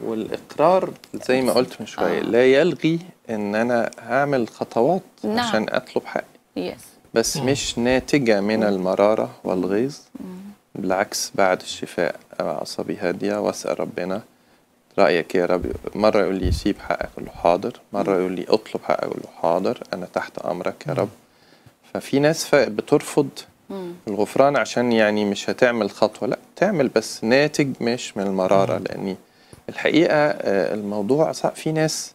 والاقرار زي ما قلت من شويه آه. لا يلغي ان انا هعمل خطوات نعم. عشان اطلب حقي يس بس مم. مش ناتجه من مم. المراره والغيظ بالعكس بعد الشفاء اعصابي هاديه واسال ربنا رايك يا رب مره يقول لي سيب حقك اقول له حاضر مره يقول لي اطلب حقك اقول له حاضر انا تحت امرك يا رب ففي ناس بترفض الغفران عشان يعني مش هتعمل خطوه لا تعمل بس ناتج مش من المراره لاني الحقيقه آه، الموضوع في ناس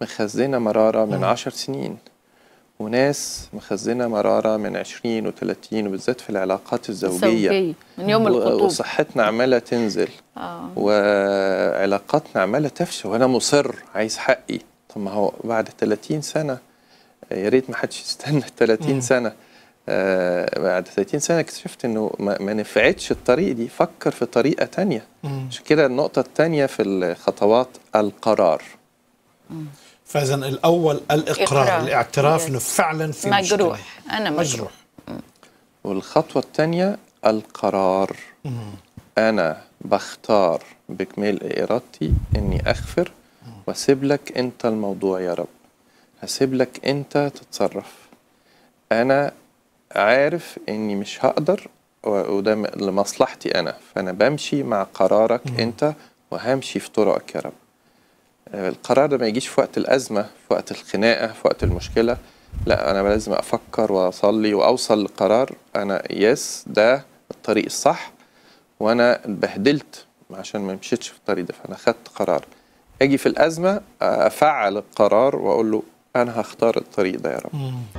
مخزنه مراره من 10 سنين وناس مخزنه مراره من 20 و30 وبالذات في العلاقات الزوجيه من يوم الخطوب وصحتنا عماله تنزل آه. وعلاقاتنا عماله تفشل وانا مصر عايز حقي طب ما هو بعد 30 سنه يا ريت ما حدش يستنى 30 سنه آه، بعد 30 سنه اكتشفت انه ما نفعتش الطريق دي فكر في طريقه تانية عشان كده النقطه الثانيه في الخطوات القرار فاذا الاول الاقرار الاعتراف انه فعلا في مجروح مشكلة. انا مجروح, مجروح. والخطوه الثانيه القرار مم. انا بختار بكمال ارادتي اني اغفر واسيب لك انت الموضوع يا رب هسيب لك انت تتصرف انا عارف اني مش هقدر وده لمصلحتي انا فانا بمشي مع قرارك مم. انت وهمشي في طرقك يا رب القرار ده ما يجيش في وقت الازمه في وقت الخناقه في وقت المشكله لا انا لازم افكر واصلي واوصل لقرار انا يس ده الطريق الصح وانا اتبهدلت عشان ما مشيتش في الطريق ده فانا خدت قرار اجي في الازمه افعل القرار واقول له انا هختار الطريق ده يا رب